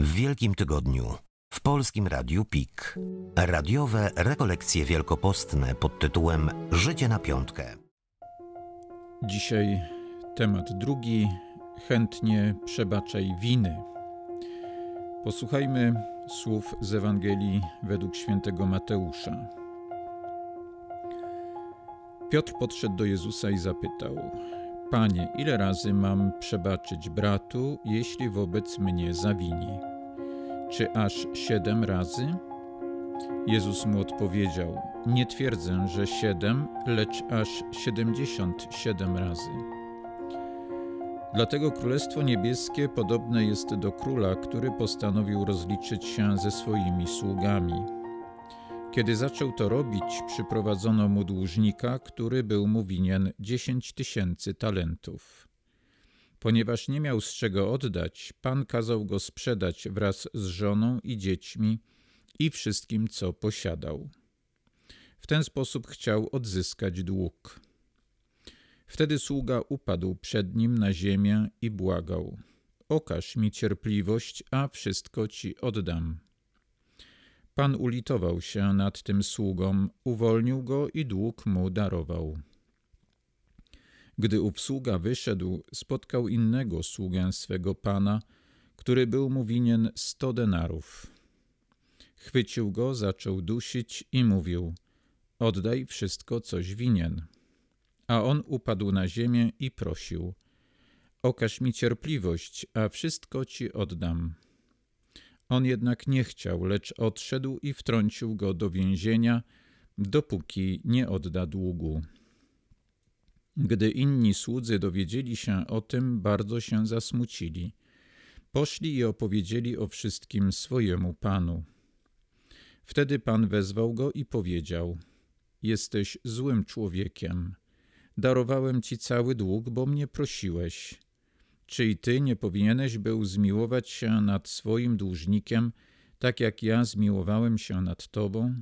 W Wielkim Tygodniu w Polskim Radiu PIK radiowe rekolekcje wielkopostne pod tytułem Życie na piątkę. Dzisiaj temat drugi. Chętnie przebaczaj winy. Posłuchajmy słów z Ewangelii według świętego Mateusza. Piotr podszedł do Jezusa i zapytał: Panie, ile razy mam przebaczyć bratu, jeśli wobec mnie zawini? Czy aż siedem razy? Jezus mu odpowiedział: Nie twierdzę, że siedem, lecz aż siedemdziesiąt siedem razy. Dlatego Królestwo Niebieskie podobne jest do króla, który postanowił rozliczyć się ze swoimi sługami. Kiedy zaczął to robić, przyprowadzono mu dłużnika, który był mu winien dziesięć tysięcy talentów. Ponieważ nie miał z czego oddać, pan kazał go sprzedać wraz z żoną i dziećmi i wszystkim, co posiadał. W ten sposób chciał odzyskać dług. Wtedy sługa upadł przed nim na ziemię i błagał: Okaż mi cierpliwość, a wszystko ci oddam. Pan ulitował się nad tym sługą, uwolnił go i dług mu darował. Gdy obsługa wyszedł, spotkał innego sługę swego pana, który był mu winien sto denarów. Chwycił go, zaczął dusić i mówił – oddaj wszystko, coś winien. A on upadł na ziemię i prosił – okaż mi cierpliwość, a wszystko ci oddam. On jednak nie chciał, lecz odszedł i wtrącił go do więzienia, dopóki nie odda długu. Gdy inni słudzy dowiedzieli się o tym, bardzo się zasmucili. Poszli i opowiedzieli o wszystkim swojemu panu. Wtedy pan wezwał go i powiedział: Jesteś złym człowiekiem. Darowałem ci cały dług, bo mnie prosiłeś. Czy i ty nie powinieneś był zmiłować się nad swoim dłużnikiem, tak jak ja zmiłowałem się nad tobą?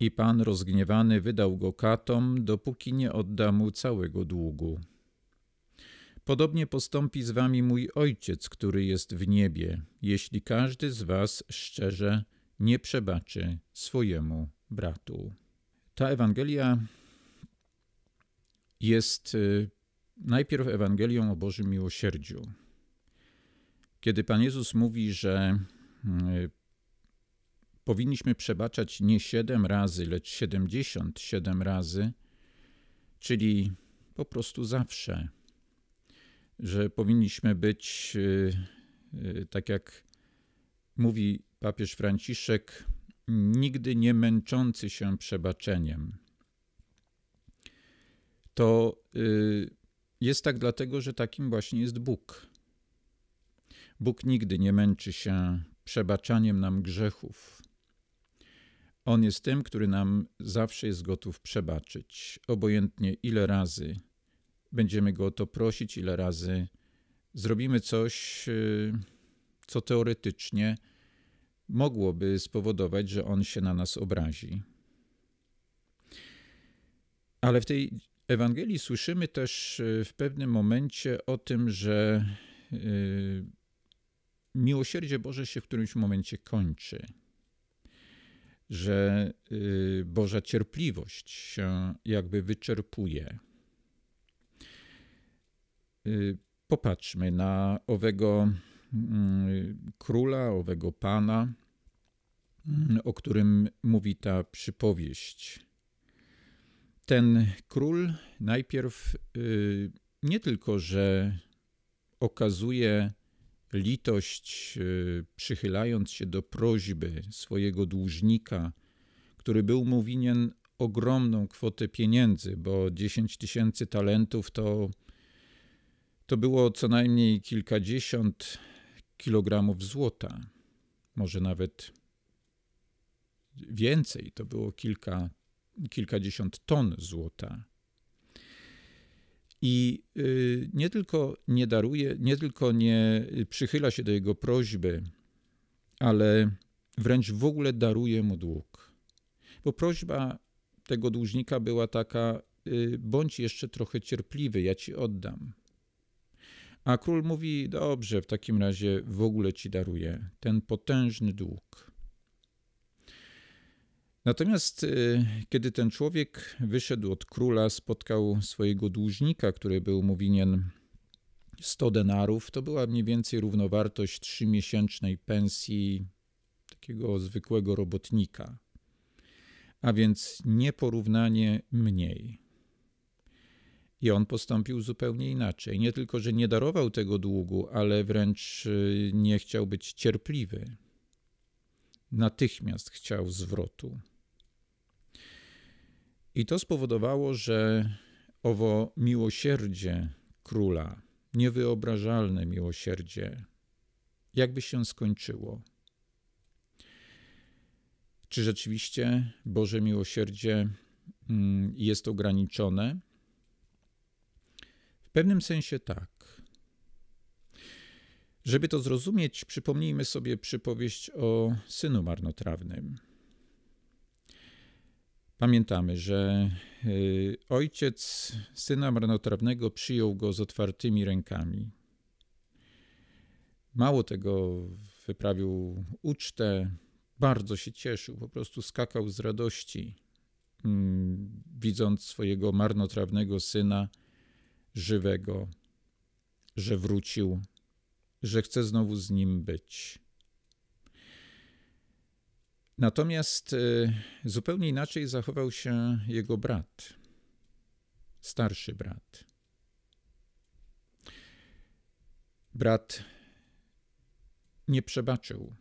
I pan rozgniewany wydał go katom, dopóki nie odda mu całego długu. Podobnie postąpi z wami mój Ojciec, który jest w niebie, jeśli każdy z was szczerze nie przebaczy swojemu bratu. Ta Ewangelia jest y, najpierw Ewangelią o Bożym Miłosierdziu. Kiedy Pan Jezus mówi, że y, powinniśmy przebaczać nie siedem razy, lecz siedemdziesiąt siedem razy, czyli po prostu zawsze. Że powinniśmy być, y, y, tak jak mówi papież Franciszek, nigdy nie męczący się przebaczeniem. To y, jest tak dlatego, że takim właśnie jest Bóg. Bóg nigdy nie męczy się przebaczaniem nam grzechów. On jest tym, który nam zawsze jest gotów przebaczyć, obojętnie ile razy będziemy go o to prosić, ile razy zrobimy coś, y, co teoretycznie mogłoby spowodować, że on się na nas obrazi. Ale w tej Ewangelii słyszymy też y, w pewnym momencie o tym, że y, miłosierdzie Boże się w którymś momencie kończy że y, Boża cierpliwość się jakby wyczerpuje. Y, popatrzmy na owego mm, króla, owego pana, mm, o którym mówi ta przypowieść. Ten król najpierw y, nie tylko, że okazuje litość, e, przychylając się do prośby swojego dłużnika, który był mu winien ogromną kwotę pieniędzy, bo 10 tysięcy talentów to, to było co najmniej kilkadziesiąt kilogramów złota, może nawet więcej, to było kilka, kilkadziesiąt ton złota. I y, nie tylko nie daruje, nie tylko nie przychyla się do jego prośby, ale wręcz w ogóle daruje mu dług. Bo prośba tego dłużnika była taka: y, bądź jeszcze trochę cierpliwy, ja ci oddam. A król mówi: Dobrze, w takim razie w ogóle ci daruję ten potężny dług. Natomiast y, kiedy ten człowiek wyszedł od króla, spotkał swojego dłużnika, który był mu winien 100 denarów, to była mniej więcej równowartość trzymiesięcznej pensji takiego zwykłego robotnika, a więc nieporównanie mniej. I on postąpił zupełnie inaczej. Nie tylko, że nie darował tego długu, ale wręcz y, nie chciał być cierpliwy. Natychmiast chciał zwrotu. I to spowodowało, że owo miłosierdzie króla, niewyobrażalne miłosierdzie, jakby się skończyło. Czy rzeczywiście Boże miłosierdzie mm, jest ograniczone? W pewnym sensie tak. Żeby to zrozumieć, przypomnijmy sobie przypowieść o synu marnotrawnym. Pamiętamy, że y, ojciec syna marnotrawnego przyjął go z otwartymi rękami. Mało tego, wyprawił ucztę, bardzo się cieszył, po prostu skakał z radości, mm, widząc swojego marnotrawnego syna żywego, że wrócił, że chce znowu z nim być. Natomiast y, zupełnie inaczej zachował się jego brat, starszy brat. Brat nie przebaczył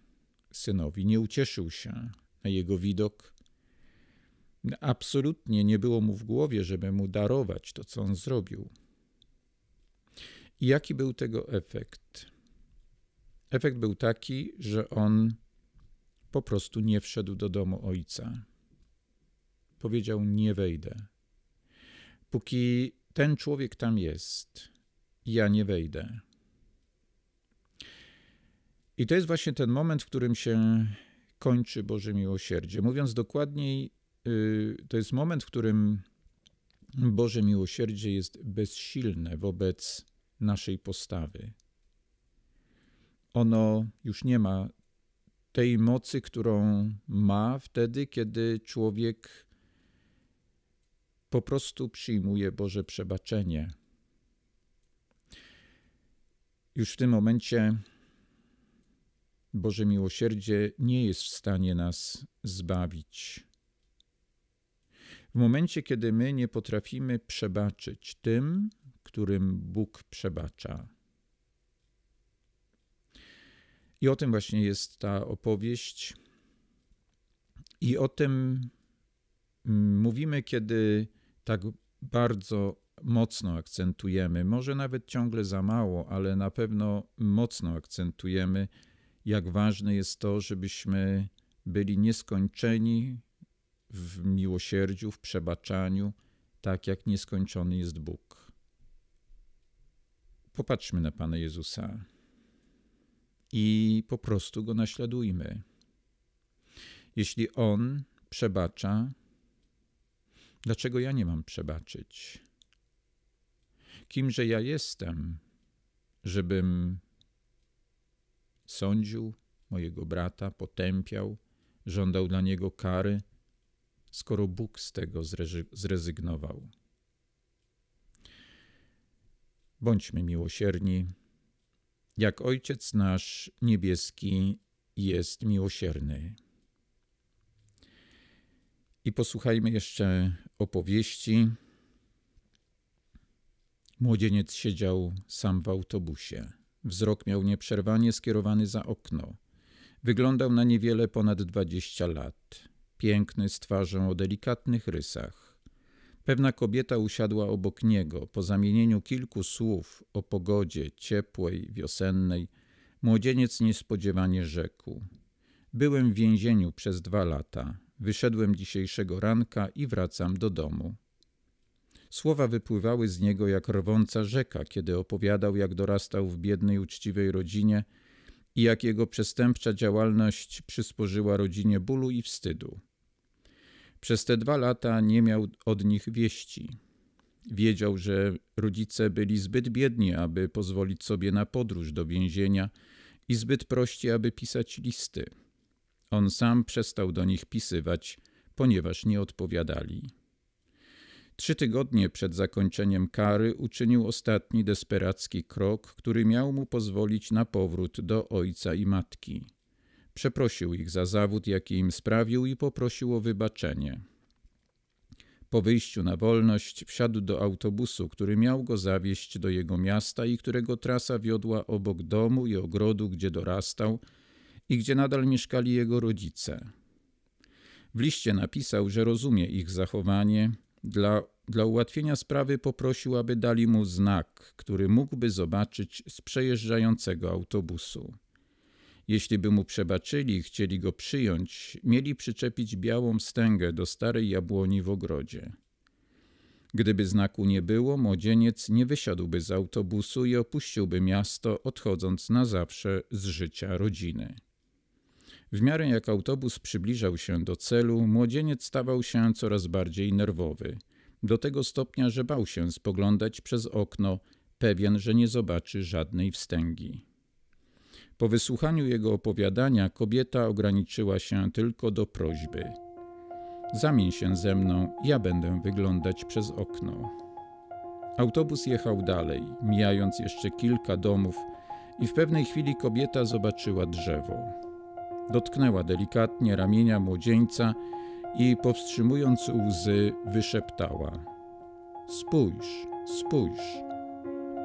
synowi, nie ucieszył się na jego widok. Absolutnie nie było mu w głowie, żeby mu darować to, co on zrobił. I jaki był tego efekt? Efekt był taki, że on po prostu nie wszedł do domu ojca. Powiedział: Nie wejdę. Póki ten człowiek tam jest, ja nie wejdę. I to jest właśnie ten moment, w którym się kończy Boże miłosierdzie. Mówiąc dokładniej, y, to jest moment, w którym Boże miłosierdzie jest bezsilne wobec naszej postawy. Ono już nie ma tej mocy, którą ma wtedy, kiedy człowiek po prostu przyjmuje Boże przebaczenie. Już w tym momencie Boże miłosierdzie nie jest w stanie nas zbawić. W momencie, kiedy my nie potrafimy przebaczyć tym, którym Bóg przebacza, i o tym właśnie jest ta opowieść. I o tym mm, mówimy, kiedy tak bardzo mocno akcentujemy, może nawet ciągle za mało, ale na pewno mocno akcentujemy, jak ważne jest to, żebyśmy byli nieskończeni w miłosierdziu, w przebaczaniu, tak jak nieskończony jest Bóg. Popatrzmy na Pana Jezusa i po prostu go naśladujmy. Jeśli on przebacza, dlaczego ja nie mam przebaczyć? Kimże ja jestem, żebym sądził mojego brata, potępiał, żądał dla niego kary, skoro Bóg z tego zrezygnował? Bądźmy miłosierni jak Ojciec nasz niebieski jest miłosierny. I posłuchajmy jeszcze opowieści. Młodzieniec siedział sam w autobusie. Wzrok miał nieprzerwanie skierowany za okno. Wyglądał na niewiele ponad dwadzieścia lat. Piękny, z twarzą o delikatnych rysach. Pewna kobieta usiadła obok niego. Po zamienieniu kilku słów o pogodzie ciepłej, wiosennej, młodzieniec niespodziewanie rzekł: Byłem w więzieniu przez dwa lata. Wyszedłem dzisiejszego ranka i wracam do domu. Słowa wypływały z niego jak rwąca rzeka, kiedy opowiadał, jak dorastał w biednej, uczciwej rodzinie i jak jego przestępcza działalność przysporzyła rodzinie bólu i wstydu. Przez te dwa lata nie miał od nich wieści. Wiedział, że rodzice byli zbyt biedni, aby pozwolić sobie na podróż do więzienia i zbyt prości, aby pisać listy. On sam przestał do nich pisywać, ponieważ nie odpowiadali. Trzy tygodnie przed zakończeniem kary uczynił ostatni desperacki krok, który miał mu pozwolić na powrót do ojca i matki. Przeprosił ich za zawód, jaki im sprawił i poprosił o wybaczenie. Po wyjściu na wolność wsiadł do autobusu, który miał go zawieźć do jego miasta i którego trasa wiodła obok domu i ogrodu, gdzie dorastał i gdzie nadal mieszkali jego rodzice. W liście napisał, że rozumie ich zachowanie. Dla, dla ułatwienia sprawy poprosił, aby dali mu znak, który mógłby zobaczyć z przejeżdżającego autobusu. Jeśli by mu przebaczyli i chcieli go przyjąć, mieli przyczepić białą stęgę do starej jabłoni w ogrodzie. Gdyby znaku nie było, młodzieniec nie wysiadłby z autobusu i opuściłby miasto, odchodząc na zawsze z życia rodziny. W miarę jak autobus przybliżał się do celu, młodzieniec stawał się coraz bardziej nerwowy, do tego stopnia, że bał się spoglądać przez okno, pewien, że nie zobaczy żadnej wstęgi. Po wysłuchaniu jego opowiadania kobieta ograniczyła się tylko do prośby: Zamień się ze mną, ja będę wyglądać przez okno. Autobus jechał dalej, mijając jeszcze kilka domów, i w pewnej chwili kobieta zobaczyła drzewo. Dotknęła delikatnie ramienia młodzieńca i powstrzymując łzy, wyszeptała: Spójrz, spójrz.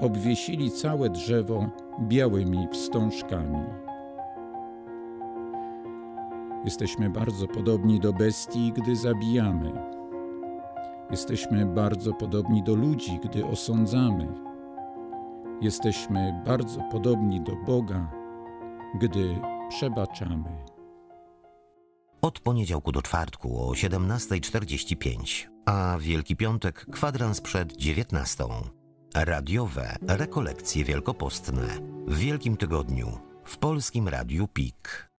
Obwiesili całe drzewo białymi wstążkami. Jesteśmy bardzo podobni do bestii, gdy zabijamy. Jesteśmy bardzo podobni do ludzi, gdy osądzamy. Jesteśmy bardzo podobni do Boga, gdy przebaczamy. Od poniedziałku do czwartku o 17.45, a Wielki Piątek kwadrans przed 19. Radiowe rekolekcje wielkopostne w Wielkim Tygodniu w Polskim Radiu PIK.